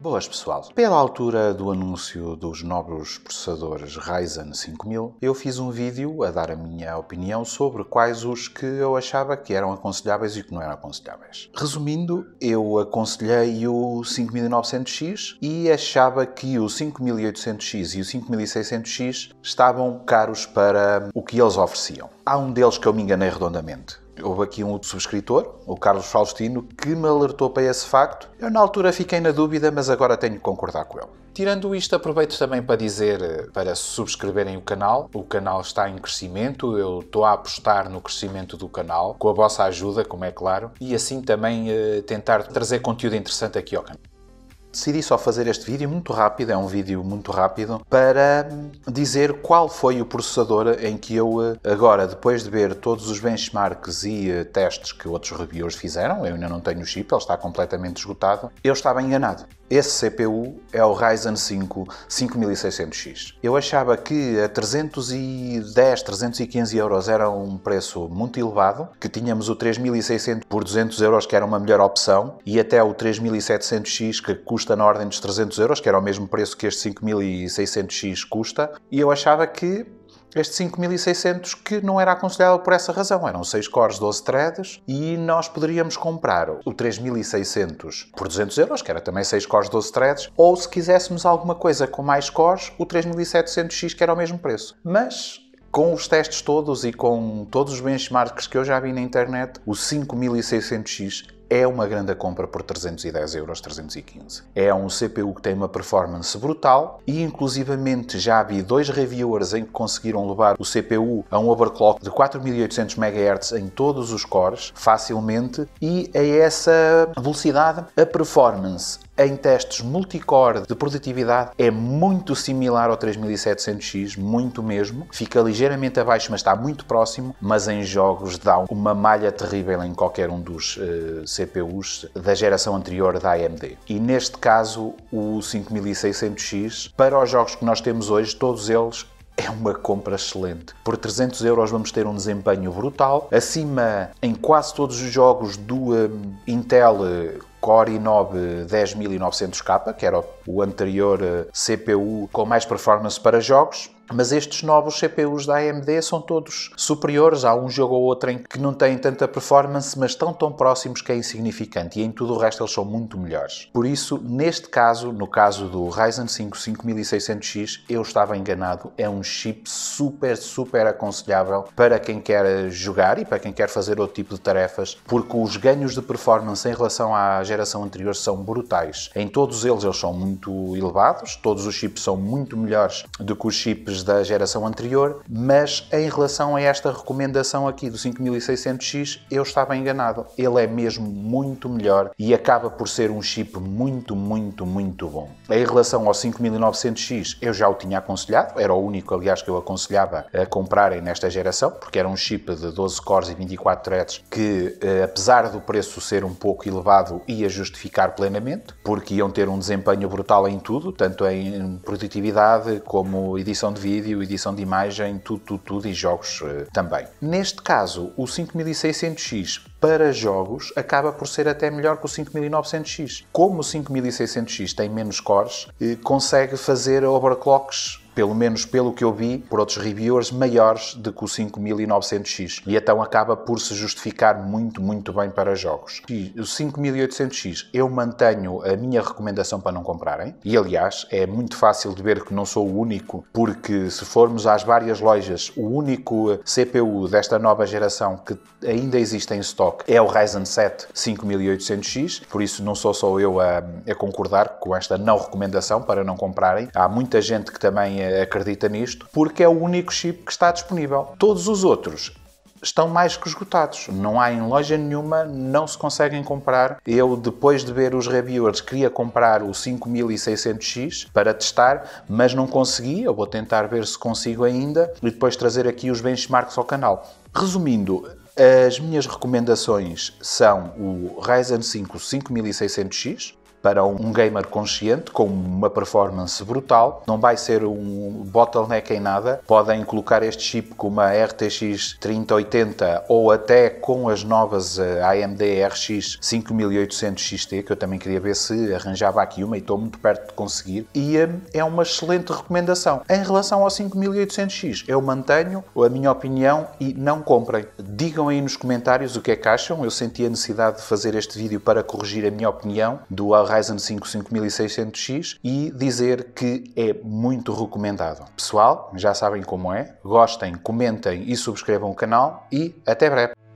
Boas, pessoal. Pela altura do anúncio dos novos processadores Ryzen 5000, eu fiz um vídeo a dar a minha opinião sobre quais os que eu achava que eram aconselháveis e que não eram aconselháveis. Resumindo, eu aconselhei o 5900X e achava que o 5800X e o 5600X estavam caros para o que eles ofereciam. Há um deles que eu me enganei redondamente houve aqui um subscritor, o Carlos Faustino, que me alertou para esse facto. Eu na altura fiquei na dúvida, mas agora tenho que concordar com ele. Tirando isto, aproveito também para dizer para subscreverem o canal. O canal está em crescimento, eu estou a apostar no crescimento do canal, com a vossa ajuda, como é claro, e assim também eh, tentar trazer conteúdo interessante aqui ao canal decidi só fazer este vídeo muito rápido, é um vídeo muito rápido, para dizer qual foi o processador em que eu, eh, agora, depois de ver todos os benchmarks e eh, testes que outros reviewers fizeram, eu ainda não tenho o chip, ele está completamente esgotado, eu estava enganado. Esse CPU é o Ryzen 5 5600X. Eu achava que a 310, 315 euros era um preço muito elevado, que tínhamos o 3600 por 200 euros que era uma melhor opção e até o 3700X que custa na ordem dos 300 euros, que era o mesmo preço que este 5600X custa, e eu achava que este 5600 que não era aconselhável por essa razão. Eram 6 cores, 12 threads e nós poderíamos comprar o 3600 por 200 euros, que era também 6 cores, 12 threads, ou se quiséssemos alguma coisa com mais cores, o 3700X, que era o mesmo preço. Mas com os testes todos e com todos os benchmarks que eu já vi na internet, o 5600X é uma grande compra por 310 euros, 315. É um CPU que tem uma performance brutal e inclusivamente já vi dois reviewers em que conseguiram levar o CPU a um overclock de 4800 MHz em todos os cores facilmente e a essa velocidade a performance em testes multicore de produtividade é muito similar ao 3700X, muito mesmo. Fica ligeiramente abaixo, mas está muito próximo. Mas em jogos dá uma malha terrível em qualquer um dos uh, eh, CPUs da geração anterior da AMD. E neste caso, o 5600X, para os jogos que nós temos hoje, todos eles é uma compra excelente. Por 300 euros vamos ter um desempenho brutal, acima em quase todos os jogos do um, eh, Intel eh, Core i9 10900K, que era o anterior eh, CPU com mais performance para jogos, mas estes novos CPUs da AMD são todos superiores. Há um jogo ou outro em que não têm tanta performance, mas estão tão próximos que é insignificante. E em tudo o resto eles são muito melhores. Por isso, neste caso, no caso do Ryzen 5 5600X, eu estava enganado. É um chip super, super aconselhável para quem quer jogar e para quem quer fazer outro tipo de tarefas, porque os ganhos de performance em relação à geração anterior são brutais. Em todos eles, eles são muito elevados. Todos os chips são muito melhores do que os chips da geração anterior, mas em relação a esta recomendação aqui do 5600X, eu estava enganado. Ele é mesmo muito melhor e acaba por ser um chip muito, muito, muito bom. Em relação ao 5900X, eu já o tinha aconselhado, era o único, aliás, que eu aconselhava a comprarem nesta geração, porque era um chip de 12 cores e 24 threads que, eh, apesar do preço ser um pouco elevado, ia justificar plenamente, porque iam ter um desempenho brutal em tudo, tanto em produtividade como edição de vídeo vídeo, edição de imagem, tudo, tudo, tudo e jogos eh, também. Neste caso, o 5600X para jogos acaba por ser até melhor que o 5900X. Como o 5600X tem menos cores, eh, consegue fazer overclocks pelo menos pelo que eu vi por outros reviewers, maiores do que o 5900X. E então acaba por se justificar muito, muito bem para jogos. E o 5800X eu mantenho a minha recomendação para não comprarem. E aliás, é muito fácil de ver que não sou o único, porque se formos às várias lojas, o único CPU desta nova geração que ainda existe em stock é o Ryzen 7 5800X. Por isso, não sou só eu a, a concordar com esta não recomendação para não comprarem. Há muita gente que também eh, acredita nisto, porque é o único chip que está disponível. Todos os outros estão mais que esgotados. Não há em loja nenhuma, não se conseguem comprar. Eu, depois de ver os reviewers, queria comprar o 5600X para testar, mas não consegui. Eu vou tentar ver se consigo ainda e depois trazer aqui os benchmarks ao canal. Resumindo, as minhas recomendações são o Ryzen 5 5600X, para um gamer consciente com uma performance brutal. Não vai ser um bottleneck em nada. Podem colocar este chip com uma RTX 3080 ou até com as novas AMD RX 5800 XT, que eu também queria ver se arranjava aqui uma e estou muito perto de conseguir. E eh, é uma excelente recomendação. Em relação ao 5800X, eu mantenho a minha opinião e não comprem. Digam aí nos comentários o que é que acham. Eu senti a necessidade de fazer este vídeo para corrigir a minha opinião do Ryzen 5 5600X e dizer que é muito recomendado. Pessoal, já sabem como é. Gostem, comentem e subscrevam o canal e até breve.